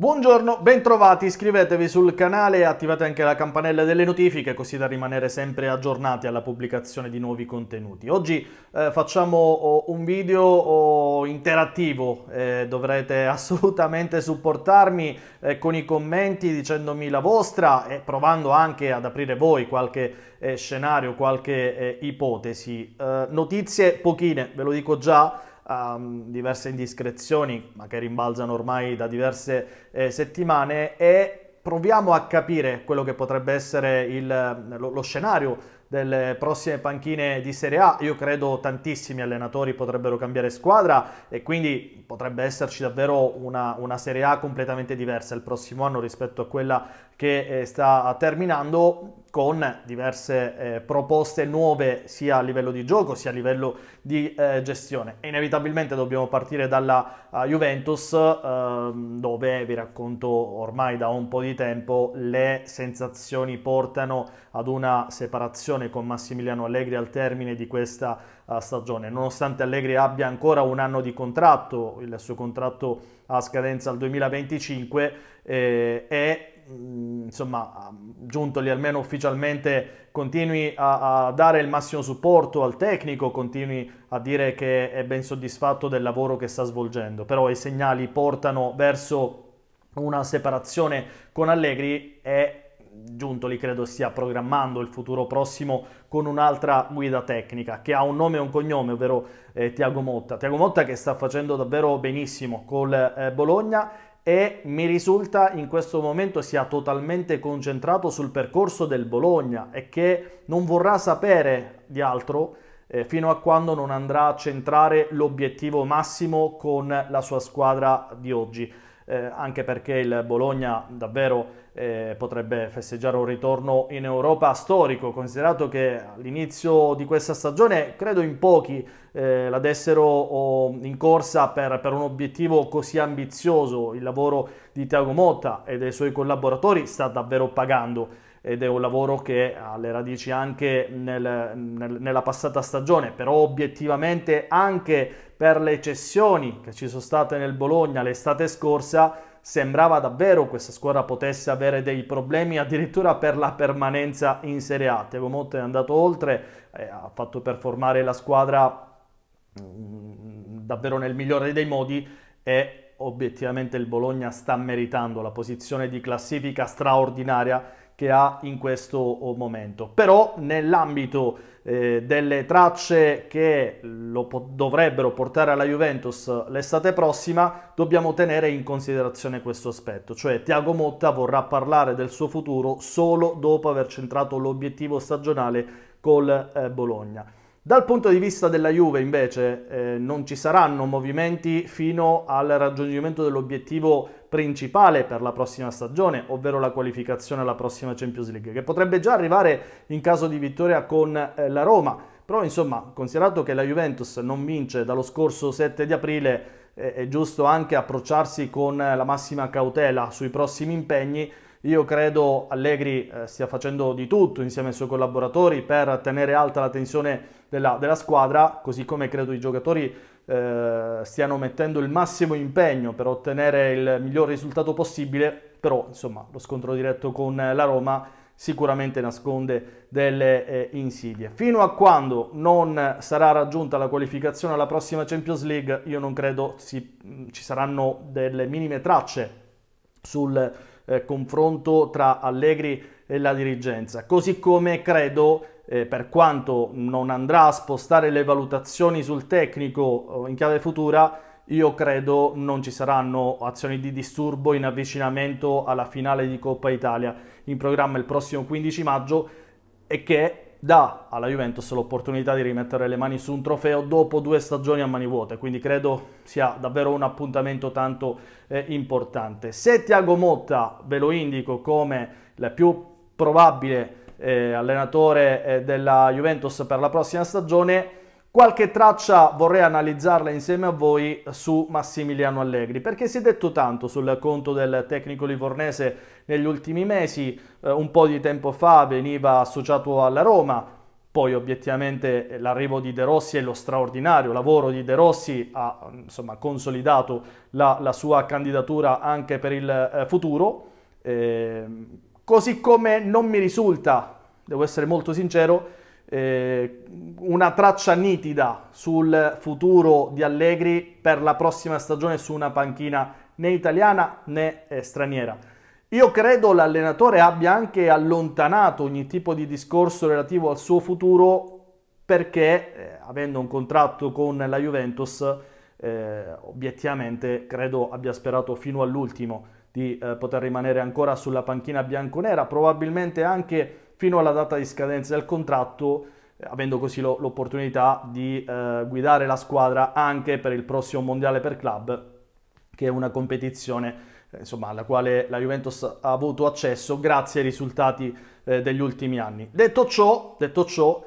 Buongiorno, bentrovati, iscrivetevi sul canale e attivate anche la campanella delle notifiche così da rimanere sempre aggiornati alla pubblicazione di nuovi contenuti. Oggi eh, facciamo oh, un video oh, interattivo, eh, dovrete assolutamente supportarmi eh, con i commenti dicendomi la vostra e provando anche ad aprire voi qualche eh, scenario, qualche eh, ipotesi. Eh, notizie pochine, ve lo dico già um, diverse indiscrezioni, ma che rimbalzano ormai da diverse eh, settimane, e proviamo a capire quello che potrebbe essere il, lo, lo scenario delle prossime panchine di Serie A. Io credo tantissimi allenatori potrebbero cambiare squadra e quindi potrebbe esserci davvero una, una Serie A completamente diversa il prossimo anno rispetto a quella che eh, sta terminando con diverse eh, proposte nuove sia a livello di gioco sia a livello di eh, gestione. E inevitabilmente dobbiamo partire dalla uh, Juventus uh, dove vi racconto ormai da un po' di tempo le sensazioni portano ad una separazione con Massimiliano Allegri al termine di questa uh, stagione. Nonostante Allegri abbia ancora un anno di contratto, il suo contratto a scadenza al 2025 eh, è Mm, insomma, Giuntoli almeno ufficialmente continui a, a, dare il massimo supporto al tecnico, continui a dire che è ben soddisfatto del lavoro che sta svolgendo, però i segnali portano verso una separazione con Allegri e Giuntoli credo stia programmando il futuro prossimo con un'altra guida tecnica che ha un nome e un cognome, ovvero eh, Tiago Motta. Tiago Motta che sta facendo davvero benissimo col eh, Bologna e mi risulta in questo momento sia totalmente concentrato sul percorso del Bologna e che non vorrà sapere di altro eh, fino a quando non andrà a centrare l'obiettivo massimo con la sua squadra di oggi eh, anche perché il Bologna davvero eh, potrebbe festeggiare un ritorno in Europa storico, considerato che all'inizio di questa stagione credo in pochi eh, la dessero in corsa per, per, un obiettivo così ambizioso. Il lavoro di Tiago Motta e dei suoi collaboratori sta davvero pagando ed è un lavoro che ha le radici anche nel, nel, nella passata stagione, però obiettivamente anche per le cessioni che ci sono state nel Bologna l'estate scorsa sembrava davvero questa squadra potesse avere dei problemi addirittura per la permanenza in Serie A. Tiago Motta è andato oltre, eh, ha fatto performare la squadra mh, mm, davvero nel migliore dei modi e obiettivamente il Bologna sta meritando la posizione di classifica straordinaria che ha in questo oh, momento. Però nell'ambito eh, delle tracce che lo po dovrebbero portare alla Juventus l'estate prossima, dobbiamo tenere in considerazione questo aspetto, cioè Tiago Motta vorrà parlare del suo futuro solo dopo aver centrato l'obiettivo stagionale col eh, Bologna. Dal punto di vista della Juve invece eh, non ci saranno movimenti fino al raggiungimento dell'obiettivo principale per la prossima stagione, ovvero la qualificazione alla prossima Champions League, che potrebbe già arrivare in caso di vittoria con eh, la Roma. Però insomma, considerato che la Juventus non vince dallo scorso 7 di aprile, eh, è giusto anche approcciarsi con la massima cautela sui prossimi impegni io credo Allegri eh, stia facendo di tutto insieme ai suoi collaboratori per tenere alta la tensione della, della squadra, così come credo i giocatori eh, stiano mettendo il massimo impegno per ottenere il miglior risultato possibile, però insomma lo scontro diretto con eh, la Roma sicuramente nasconde delle eh, insidie. Fino a quando non sarà raggiunta la qualificazione alla prossima Champions League, io non credo si, ci saranno delle minime tracce sul eh, confronto tra Allegri e la dirigenza. Così come credo, eh, per quanto non andrà a spostare le valutazioni sul tecnico eh, in chiave futura, io credo non ci saranno azioni di disturbo in avvicinamento alla finale di Coppa Italia in programma il prossimo 15 maggio e che dà alla Juventus l'opportunità di rimettere le mani su un trofeo dopo due stagioni a mani vuote, quindi credo sia davvero un appuntamento tanto eh, importante. Se Tiago Motta ve lo indico come il più probabile eh, allenatore eh, della Juventus per la prossima stagione, Qualche traccia vorrei analizzarla insieme a voi su Massimiliano Allegri, perché si è detto tanto sul conto del tecnico livornese negli ultimi mesi, eh, un po' di tempo fa veniva associato alla Roma, poi obiettivamente l'arrivo di De Rossi e lo straordinario lavoro di De Rossi ha insomma, consolidato la, la, sua candidatura anche per il eh, futuro, eh, così come non mi risulta, devo essere molto sincero, eh, una traccia nitida sul futuro di Allegri per la prossima stagione su una panchina né italiana né eh, straniera. Io credo l'allenatore abbia anche allontanato ogni tipo di discorso relativo al suo futuro perché eh, avendo un contratto con la Juventus eh, obiettivamente credo abbia sperato fino all'ultimo di eh, poter rimanere ancora sulla panchina bianconera, probabilmente anche fino alla data di scadenza del contratto, eh, avendo così lo, l'opportunità di eh, guidare la squadra anche per il prossimo mondiale per club, che è una competizione eh, insomma, alla quale la Juventus ha avuto accesso grazie ai risultati eh, degli ultimi anni. Detto ciò, detto ciò,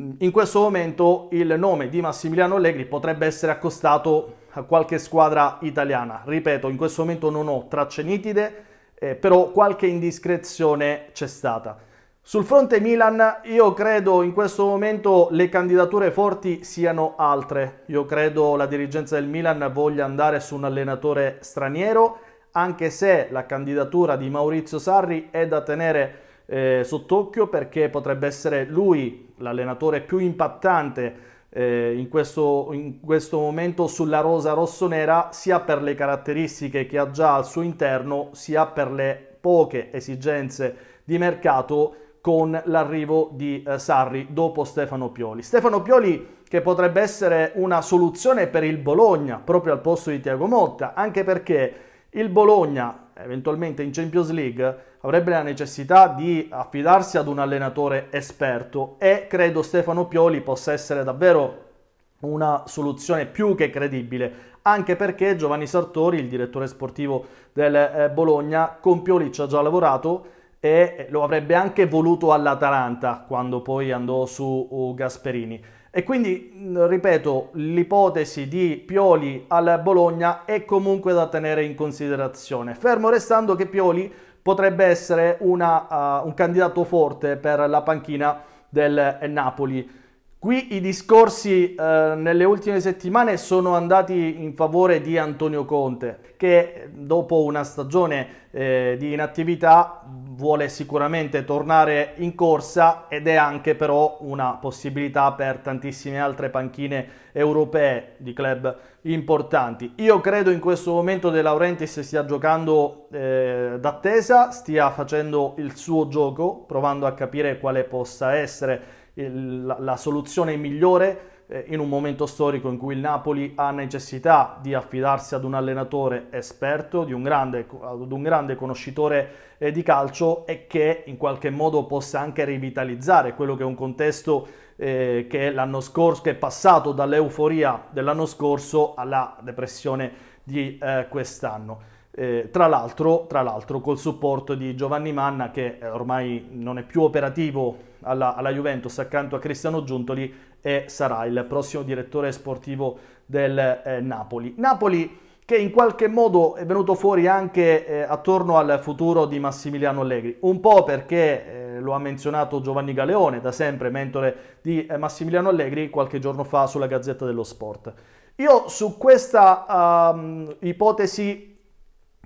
mm, in questo momento il nome di Massimiliano Allegri potrebbe essere accostato a qualche squadra italiana. Ripeto, in questo momento non ho tracce nitide, eh, però qualche indiscrezione c'è stata. Sul fronte Milan io credo in questo momento le candidature forti siano altre. Io credo la dirigenza del Milan voglia andare su un allenatore straniero, anche se la candidatura di Maurizio Sarri è da tenere eh, sott'occhio perché potrebbe essere lui l'allenatore più impattante eh, in, questo, in, questo, momento sulla rosa rossonera sia per le caratteristiche che ha già al suo interno sia per le poche esigenze di mercato con l'arrivo di eh, Sarri dopo Stefano Pioli. Stefano Pioli che potrebbe essere una soluzione per il Bologna proprio al posto di Tiago Motta, anche perché il Bologna eventualmente in Champions League avrebbe la necessità di affidarsi ad un allenatore esperto e credo Stefano Pioli possa essere davvero una soluzione più che credibile, anche perché Giovanni Sartori, il direttore sportivo del eh, Bologna, con Pioli ci ha già lavorato e lo avrebbe anche voluto all'Atalanta quando poi andò su uh, Gasperini. E quindi, mm, ripeto, l'ipotesi di Pioli al Bologna è comunque da tenere in considerazione, fermo restando che Pioli potrebbe essere una, uh, un candidato forte per la panchina del eh, Napoli. Qui i discorsi eh, nelle ultime settimane sono andati in favore di Antonio Conte, che dopo una stagione eh, di inattività vuole sicuramente tornare in corsa ed è anche però una possibilità per tantissime altre panchine europee di club importanti. Io credo in questo momento De Laurentiis stia giocando eh, d'attesa, stia facendo il suo gioco, provando a capire quale possa essere il, la, la soluzione migliore eh, in un momento storico in cui il Napoli ha necessità di affidarsi ad un allenatore esperto, un grande, ad un grande conoscitore eh, di calcio e che in qualche modo possa anche rivitalizzare quello che è un contesto eh, che, scorso, che è passato dall'euforia dell'anno scorso alla depressione di eh, quest'anno. Eh, tra, l'altro, tra l'altro col supporto di Giovanni Manna che ormai non è più operativo alla, alla Juventus accanto a Cristiano Giuntoli e sarà il prossimo direttore sportivo del eh, Napoli. Napoli che in qualche modo è venuto fuori anche eh, attorno al futuro di Massimiliano Allegri, un po' perché eh, lo ha menzionato Giovanni Galeone, da sempre mentore di eh, Massimiliano Allegri, qualche giorno fa sulla Gazzetta dello Sport. Io su questa um, ipotesi,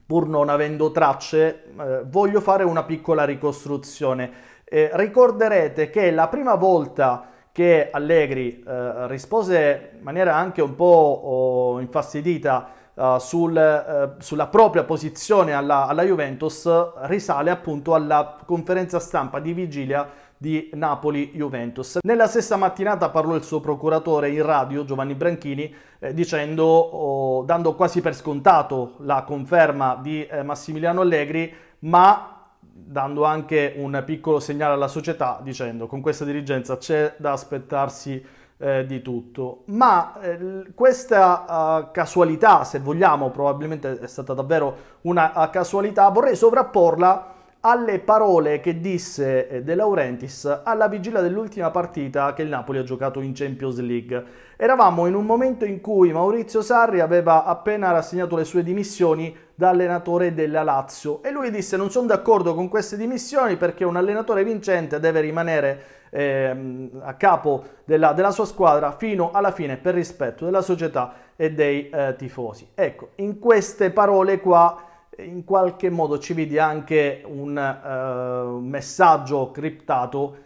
pur non avendo tracce, eh, voglio fare una piccola ricostruzione. Eh, ricorderete che la prima volta che Allegri eh, rispose in maniera anche un po' oh, infastidita eh, sul, eh, sulla propria posizione alla, alla Juventus risale appunto alla conferenza stampa di vigilia di Napoli-Juventus. Nella stessa mattinata parlò il suo procuratore in radio, Giovanni Branchini, eh, dicendo, oh, dando quasi per scontato la conferma di eh, Massimiliano Allegri, ma dando anche un piccolo segnale alla società dicendo con questa dirigenza c'è da aspettarsi eh, di tutto. Ma eh, questa uh, casualità, se vogliamo, probabilmente è stata davvero una uh, casualità, vorrei sovrapporla alle parole che disse eh, De Laurentiis alla vigilia dell'ultima partita che il Napoli ha giocato in Champions League. Eravamo in un momento in cui Maurizio Sarri aveva appena rassegnato le sue dimissioni da allenatore della Lazio e lui disse non sono d'accordo con queste dimissioni perché un allenatore vincente deve rimanere eh, a capo della, della, sua squadra fino alla fine per rispetto della società e dei eh, tifosi. Ecco, in queste parole qua in qualche modo ci vidi anche un eh, messaggio criptato,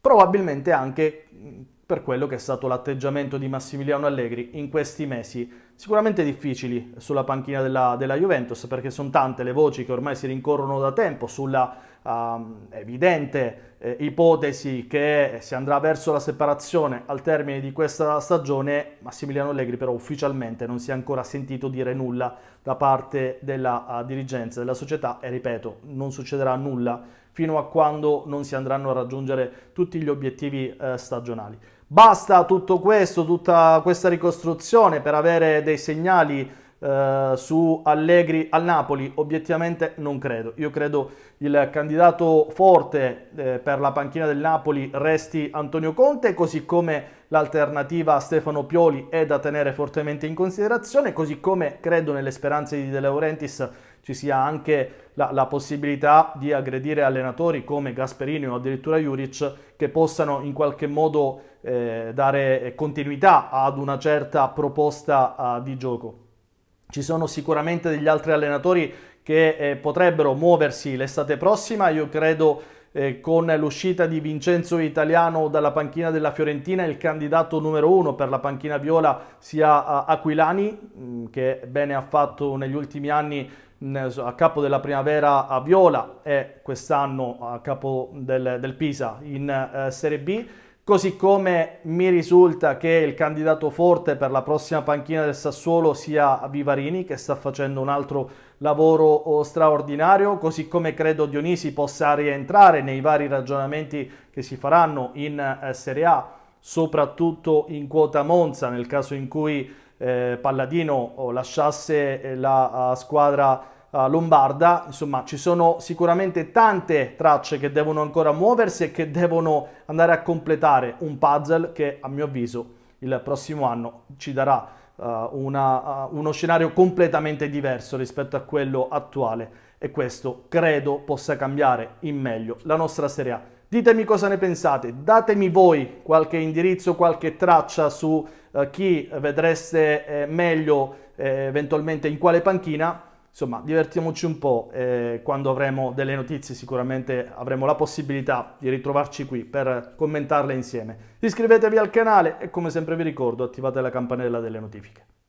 probabilmente anche per quello che è stato l'atteggiamento di Massimiliano Allegri in questi mesi sicuramente difficili sulla panchina della, della Juventus perché sono tante le voci che ormai si rincorrono da tempo sulla um, evidente eh, ipotesi che si andrà verso la separazione al termine di questa stagione, Massimiliano Allegri però ufficialmente non si è ancora sentito dire nulla da parte della uh, dirigenza della società e ripeto, non succederà nulla fino a quando non si andranno a raggiungere tutti gli obiettivi eh, stagionali. Basta tutto questo, tutta questa ricostruzione per avere dei segnali eh, su Allegri al Napoli? Obiettivamente non credo. Io credo il candidato forte eh, per la panchina del Napoli resti Antonio Conte, così come l'alternativa a Stefano Pioli è da tenere fortemente in considerazione, così come credo nelle speranze di De Laurentiis ci sia anche la, la, possibilità di aggredire allenatori come Gasperini o addirittura Juric che possano in qualche modo eh, dare continuità ad una certa proposta eh, di gioco. Ci sono sicuramente degli altri allenatori che eh, potrebbero muoversi l'estate prossima, io credo eh, con l'uscita di Vincenzo Italiano dalla panchina della Fiorentina, il candidato numero uno per la panchina viola sia eh, Aquilani, mm, che bene ha fatto negli ultimi anni mm, a capo della primavera a Viola e quest'anno a capo del, del Pisa in eh, Serie B Così come mi risulta che il candidato forte per la prossima panchina del Sassuolo sia Vivarini, che sta facendo un altro lavoro oh, straordinario, così come credo Dionisi possa rientrare nei vari ragionamenti che si faranno in eh, Serie A, soprattutto in quota Monza, nel caso in cui eh, Palladino oh, lasciasse eh, la squadra lombarda, insomma ci sono sicuramente tante tracce che devono ancora muoversi e che devono andare a completare un puzzle che a mio avviso il prossimo anno ci darà uh, una, uh, uno scenario completamente diverso rispetto a quello attuale e questo credo possa cambiare in meglio la nostra Serie A. Ditemi cosa ne pensate, datemi voi qualche indirizzo, qualche traccia su eh, chi vedreste eh, meglio eh, eventualmente in quale panchina insomma, divertiamoci un po'. Eh, quando avremo delle notizie, sicuramente avremo la possibilità di ritrovarci qui per commentarle insieme. Iscrivetevi al canale e come sempre vi ricordo, attivate la campanella delle notifiche.